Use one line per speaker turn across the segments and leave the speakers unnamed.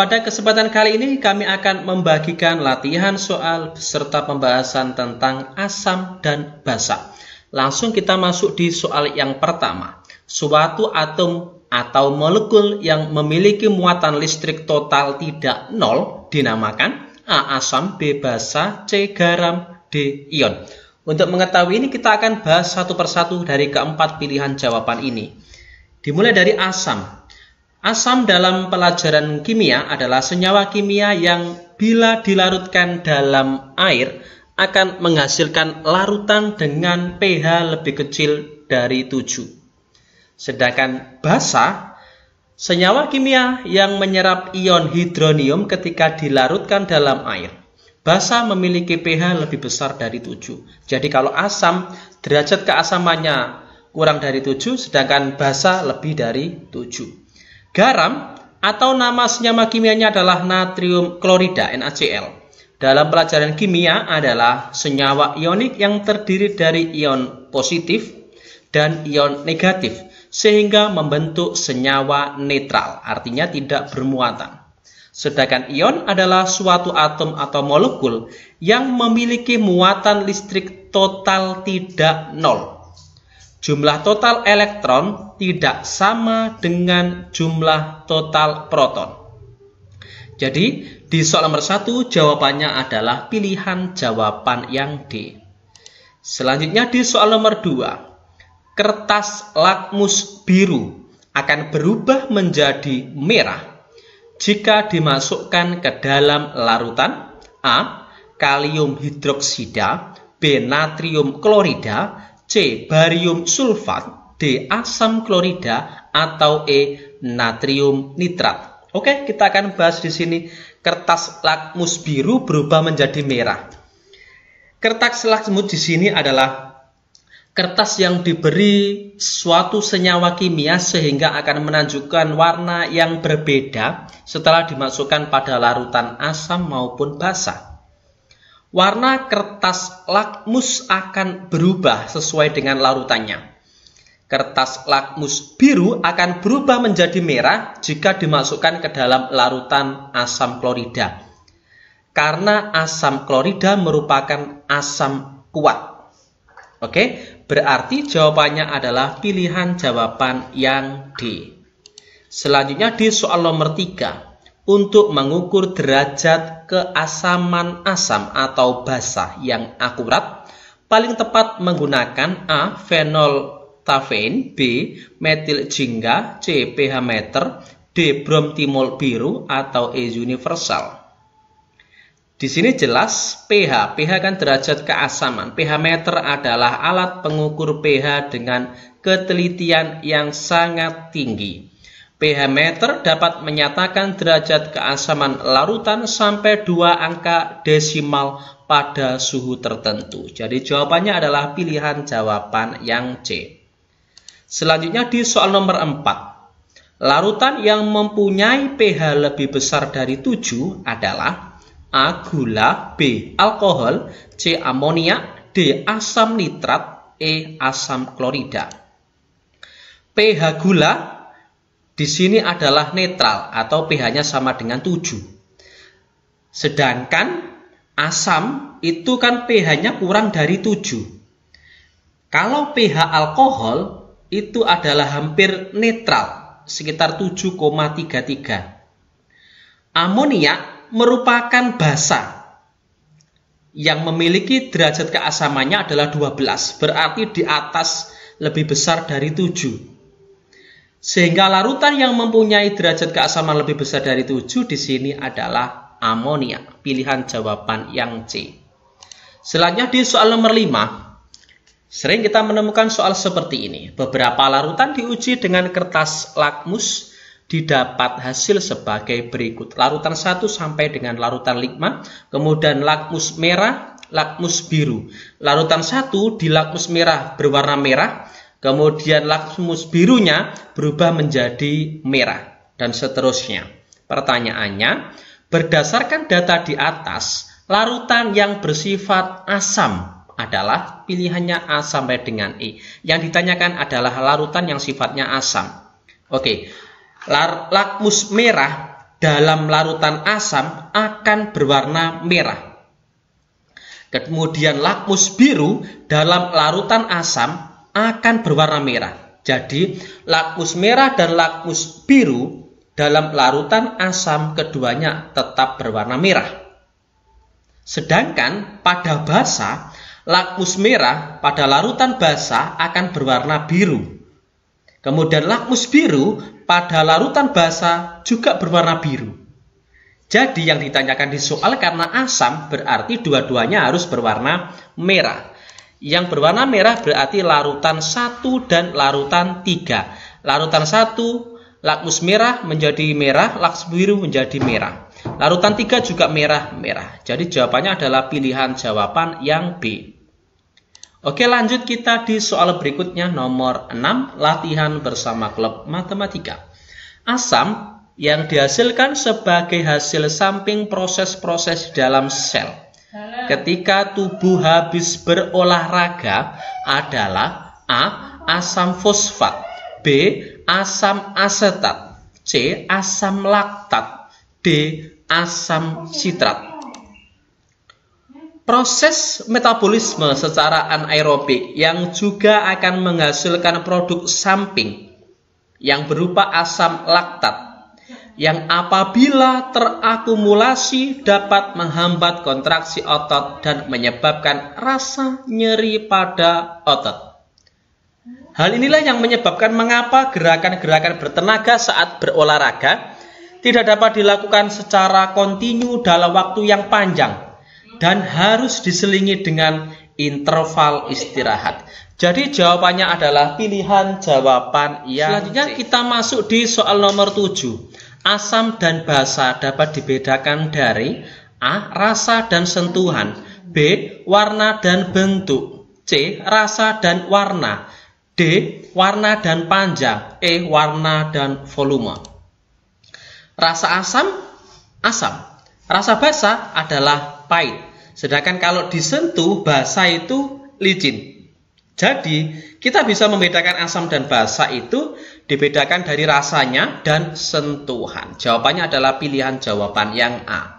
Pada kesempatan kali ini kami akan membagikan latihan soal serta pembahasan tentang asam dan basa. Langsung kita masuk di soal yang pertama. Suatu atom atau molekul yang memiliki muatan listrik total tidak nol dinamakan A asam, B basa, C garam, D ion. Untuk mengetahui ini kita akan bahas satu persatu dari keempat pilihan jawaban ini. Dimulai dari asam. Asam dalam pelajaran kimia adalah senyawa kimia yang bila dilarutkan dalam air akan menghasilkan larutan dengan pH lebih kecil dari 7. Sedangkan basa, senyawa kimia yang menyerap ion hidronium ketika dilarutkan dalam air, basa memiliki pH lebih besar dari 7. Jadi kalau asam, derajat keasamannya kurang dari 7, sedangkan basa lebih dari 7. Garam atau nama senyawa kimianya adalah natrium klorida NaCl. Dalam pelajaran kimia adalah senyawa ionik yang terdiri dari ion positif dan ion negatif sehingga membentuk senyawa netral, artinya tidak bermuatan. Sedangkan ion adalah suatu atom atau molekul yang memiliki muatan listrik total tidak nol jumlah total elektron tidak sama dengan jumlah total proton. Jadi, di soal nomor 1 jawabannya adalah pilihan jawaban yang D. Selanjutnya di soal nomor 2, kertas lakmus biru akan berubah menjadi merah jika dimasukkan ke dalam larutan A. kalium hidroksida B. natrium klorida C. Barium sulfat D. Asam klorida atau E. Natrium nitrat Oke, kita akan bahas di sini kertas lakmus biru berubah menjadi merah. Kertas lakmus di sini adalah kertas yang diberi suatu senyawa kimia sehingga akan menunjukkan warna yang berbeda setelah dimasukkan pada larutan asam maupun basah warna kertas lakmus akan berubah sesuai dengan larutannya. Kertas lakmus biru akan berubah menjadi merah jika dimasukkan ke dalam larutan asam klorida. Karena asam klorida merupakan asam kuat. Oke, berarti jawabannya adalah pilihan jawaban yang D. Selanjutnya di soal nomor 3, untuk mengukur derajat keasaman asam atau basah yang akurat, paling tepat menggunakan A. Fenoltafein B. Metil jingga C. pH meter D. Bromtimol biru atau E. Universal di sini jelas pH, pH kan derajat keasaman. pH meter adalah alat pengukur pH dengan ketelitian yang sangat tinggi pH meter dapat menyatakan derajat keasaman larutan sampai dua angka desimal pada suhu tertentu. Jadi jawabannya adalah pilihan jawaban yang C. Selanjutnya di soal nomor 4. Larutan yang mempunyai pH lebih besar dari 7 adalah A. Gula B. Alkohol C. Amonia D. Asam nitrat E. Asam klorida pH gula di sini adalah netral atau pH-nya sama dengan 7. Sedangkan asam itu kan pH-nya kurang dari 7. Kalau pH alkohol itu adalah hampir netral, sekitar 7,33. Amonia merupakan basa yang memiliki derajat keasamannya adalah 12, berarti di atas lebih besar dari 7. Sehingga larutan yang mempunyai derajat keasaman lebih besar dari 7 di sini adalah amonia. Pilihan jawaban yang C. Selanjutnya di soal nomor 5. Sering kita menemukan soal seperti ini. Beberapa larutan diuji dengan kertas lakmus didapat hasil sebagai berikut. Larutan 1 sampai dengan larutan 5, kemudian lakmus merah, lakmus biru. Larutan 1 di lakmus merah berwarna merah, Kemudian lakmus birunya berubah menjadi merah dan seterusnya. Pertanyaannya, berdasarkan data di atas, larutan yang bersifat asam adalah pilihannya A sampai dengan E. Yang ditanyakan adalah larutan yang sifatnya asam. Oke, lakmus merah dalam larutan asam akan berwarna merah. Kemudian lakmus biru dalam larutan asam akan berwarna merah. Jadi, lakmus merah dan lakmus biru dalam larutan asam keduanya tetap berwarna merah. Sedangkan pada basa, lakmus merah pada larutan basa akan berwarna biru. Kemudian lakmus biru pada larutan basa juga berwarna biru. Jadi yang ditanyakan di soal karena asam berarti dua-duanya harus berwarna merah. Yang berwarna merah berarti larutan 1 dan larutan 3. Larutan 1 lakmus merah menjadi merah, lakmus biru menjadi merah. Larutan 3 juga merah-merah. Jadi jawabannya adalah pilihan jawaban yang B. Oke lanjut kita di soal berikutnya nomor 6 latihan bersama klub matematika. Asam yang dihasilkan sebagai hasil samping proses-proses dalam sel ketika tubuh habis berolahraga adalah A. Asam fosfat B. Asam asetat C. Asam laktat D. Asam sitrat Proses metabolisme secara anaerobik yang juga akan menghasilkan produk samping yang berupa asam laktat yang apabila terakumulasi dapat menghambat kontraksi otot dan menyebabkan rasa nyeri pada otot. Hal inilah yang menyebabkan mengapa gerakan-gerakan bertenaga saat berolahraga tidak dapat dilakukan secara kontinu dalam waktu yang panjang dan harus diselingi dengan interval istirahat. Jadi jawabannya adalah pilihan jawaban yang Selanjutnya kita masuk di soal nomor 7. Asam dan basa dapat dibedakan dari A. Rasa dan sentuhan B. Warna dan bentuk C. Rasa dan warna D. Warna dan panjang E. Warna dan volume Rasa asam, asam Rasa basa adalah pahit Sedangkan kalau disentuh, basa itu licin Jadi, kita bisa membedakan asam dan basa itu dibedakan dari rasanya dan sentuhan. Jawabannya adalah pilihan jawaban yang A.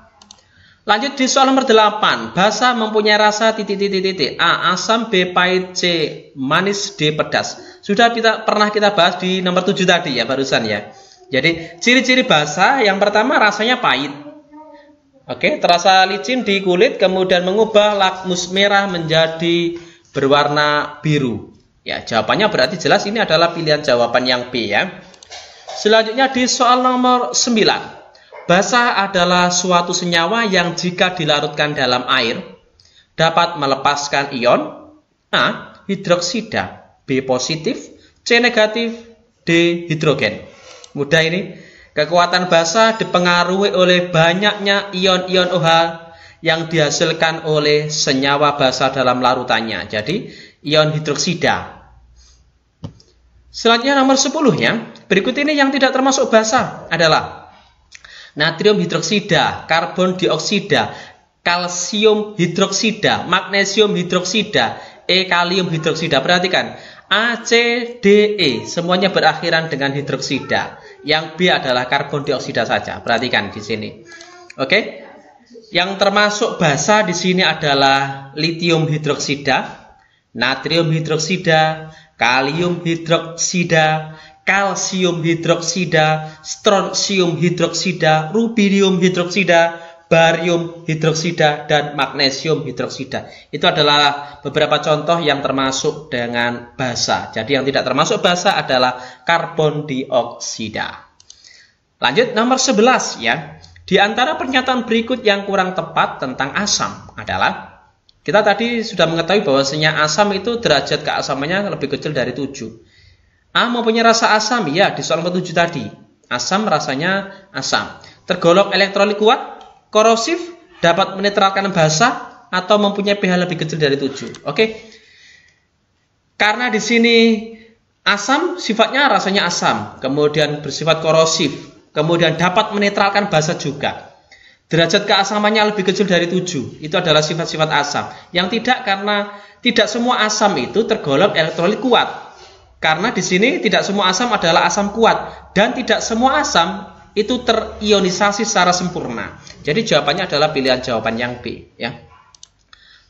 Lanjut di soal nomor 8. Bahasa mempunyai rasa titik titik titik A asam B pahit C manis D pedas. Sudah kita pernah kita bahas di nomor 7 tadi ya barusan ya. Jadi ciri-ciri bahasa yang pertama rasanya pahit. Oke, terasa licin di kulit kemudian mengubah lakmus merah menjadi berwarna biru. Ya, jawabannya berarti jelas ini adalah pilihan jawaban yang B ya. Selanjutnya di soal nomor 9. Basah adalah suatu senyawa yang jika dilarutkan dalam air dapat melepaskan ion A. hidroksida, B positif, C negatif, D hidrogen. Mudah ini. Kekuatan basah dipengaruhi oleh banyaknya ion-ion OH yang dihasilkan oleh senyawa basah dalam larutannya. Jadi, ion hidroksida. Selanjutnya nomor 10 ya. Berikut ini yang tidak termasuk basa adalah natrium hidroksida, karbon dioksida, kalsium hidroksida, magnesium hidroksida, E kalium hidroksida. Perhatikan, A, C, D, E semuanya berakhiran dengan hidroksida. Yang B adalah karbon dioksida saja. Perhatikan di sini. Oke. Yang termasuk basa di sini adalah litium hidroksida, natrium hidroksida, kalium hidroksida, kalsium hidroksida, strontium hidroksida, Rubidium hidroksida, barium hidroksida, dan magnesium hidroksida. Itu adalah beberapa contoh yang termasuk dengan basa. Jadi yang tidak termasuk basa adalah karbon dioksida. Lanjut nomor 11 ya. Di antara pernyataan berikut yang kurang tepat tentang asam adalah kita tadi sudah mengetahui bahwasanya asam itu derajat keasamannya lebih kecil dari 7. A ah, mempunyai rasa asam, ya di soal nomor 7 tadi. Asam rasanya asam. Tergolong elektrolit kuat, korosif, dapat menetralkan basa atau mempunyai pH lebih kecil dari 7. Oke. Karena di sini asam sifatnya rasanya asam, kemudian bersifat korosif, kemudian dapat menetralkan basa juga. Derajat keasamannya lebih kecil dari 7. Itu adalah sifat-sifat asam. Yang tidak karena tidak semua asam itu tergolong elektrolit kuat. Karena di sini tidak semua asam adalah asam kuat dan tidak semua asam itu terionisasi secara sempurna. Jadi jawabannya adalah pilihan jawaban yang B ya.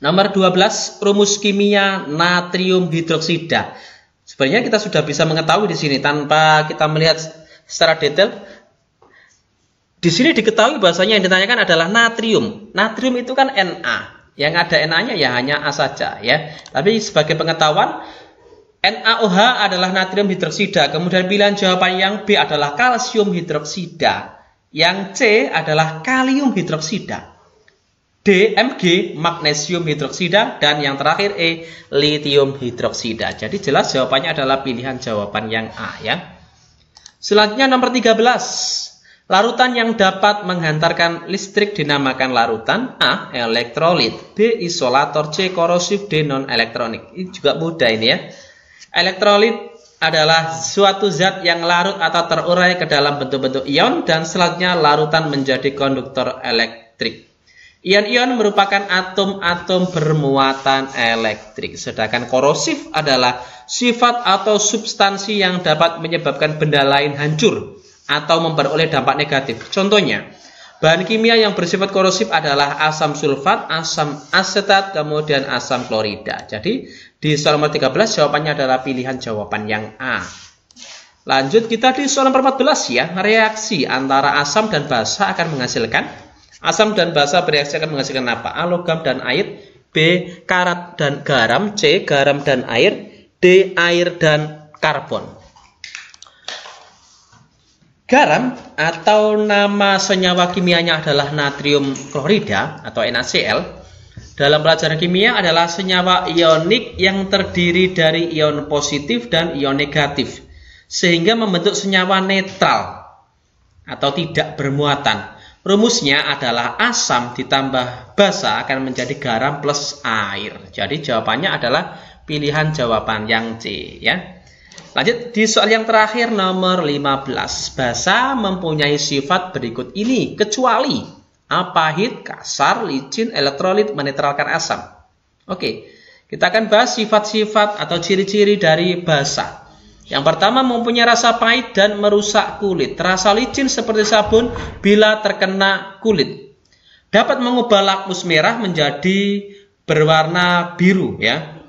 Nomor 12 rumus kimia natrium hidroksida. Sebenarnya kita sudah bisa mengetahui di sini tanpa kita melihat secara detail di sini diketahui bahasanya yang ditanyakan adalah natrium. Natrium itu kan Na. Yang ada Na-nya ya hanya A saja ya. Tapi sebagai pengetahuan NaOH adalah natrium hidroksida. Kemudian pilihan jawaban yang B adalah kalsium hidroksida. Yang C adalah kalium hidroksida. D, Mg, magnesium hidroksida. Dan yang terakhir E, litium hidroksida. Jadi jelas jawabannya adalah pilihan jawaban yang A ya. Selanjutnya nomor 13. Larutan yang dapat menghantarkan listrik dinamakan larutan A. Elektrolit B. Isolator C. Korosif D. Non-elektronik Ini juga mudah ini ya Elektrolit adalah suatu zat yang larut atau terurai ke dalam bentuk-bentuk ion dan selanjutnya larutan menjadi konduktor elektrik. Ion-ion merupakan atom-atom bermuatan elektrik, sedangkan korosif adalah sifat atau substansi yang dapat menyebabkan benda lain hancur atau memperoleh dampak negatif. Contohnya, bahan kimia yang bersifat korosif adalah asam sulfat, asam asetat, kemudian asam klorida. Jadi, di soal nomor 13 jawabannya adalah pilihan jawaban yang A. Lanjut kita di soal nomor 14 ya. Reaksi antara asam dan basa akan menghasilkan asam dan basa bereaksi akan menghasilkan apa? A. Logam dan air, B karat dan garam, C garam dan air, D air dan karbon. Garam atau nama senyawa kimianya adalah natrium klorida atau NaCl dalam pelajaran kimia adalah senyawa ionik yang terdiri dari ion positif dan ion negatif sehingga membentuk senyawa netral atau tidak bermuatan. Rumusnya adalah asam ditambah basa akan menjadi garam plus air. Jadi jawabannya adalah pilihan jawaban yang C ya. Lanjut di soal yang terakhir nomor 15. Bahasa mempunyai sifat berikut ini kecuali apahit, hit kasar, licin, elektrolit, menetralkan asam. Oke, kita akan bahas sifat-sifat atau ciri-ciri dari bahasa. Yang pertama mempunyai rasa pahit dan merusak kulit. Terasa licin seperti sabun bila terkena kulit. Dapat mengubah lakmus merah menjadi berwarna biru ya.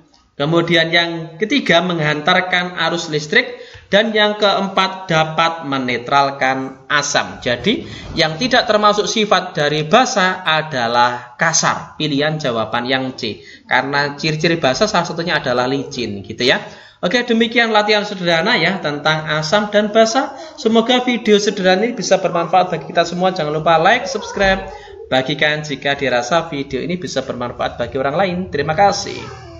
Kemudian yang ketiga menghantarkan arus listrik dan yang keempat dapat menetralkan asam. Jadi yang tidak termasuk sifat dari basa adalah kasar. Pilihan jawaban yang C. Karena ciri-ciri basa salah satunya adalah licin gitu ya. Oke, demikian latihan sederhana ya tentang asam dan basa. Semoga video sederhana ini bisa bermanfaat bagi kita semua. Jangan lupa like, subscribe, bagikan jika dirasa video ini bisa bermanfaat bagi orang lain. Terima kasih.